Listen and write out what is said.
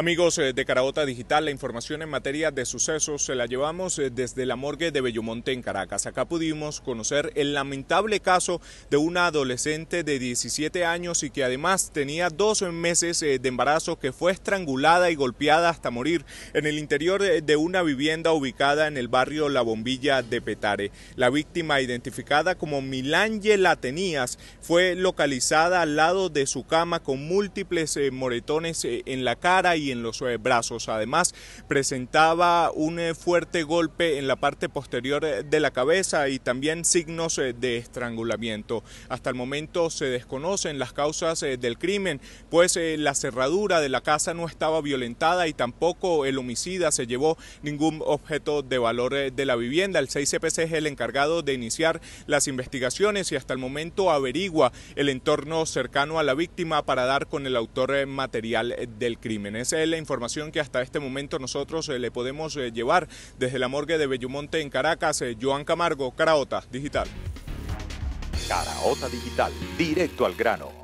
Amigos eh, de Carabota Digital, la información en materia de sucesos se la llevamos eh, desde la morgue de Bellomonte en Caracas. Acá pudimos conocer el lamentable caso de una adolescente de 17 años y que además tenía 12 meses eh, de embarazo que fue estrangulada y golpeada hasta morir en el interior de una vivienda ubicada en el barrio La Bombilla de Petare. La víctima, identificada como Milangela Tenías, fue localizada al lado de su cama con múltiples moretones en la cara y en los eh, brazos. Además, presentaba un eh, fuerte golpe en la parte posterior eh, de la cabeza y también signos de estrangulamiento. Hasta el momento se desconocen las causas del crimen, pues la cerradura de la casa no estaba violentada y tampoco el homicida se llevó ningún objeto de valor de la vivienda. El 6CPC es el encargado de iniciar las investigaciones y hasta el momento averigua el entorno cercano a la víctima para dar con el autor material del crimen es la información que hasta este momento nosotros eh, le podemos eh, llevar desde la morgue de Bellumonte en Caracas. Eh, Joan Camargo, Caraota Digital. Caraota Digital, directo al grano.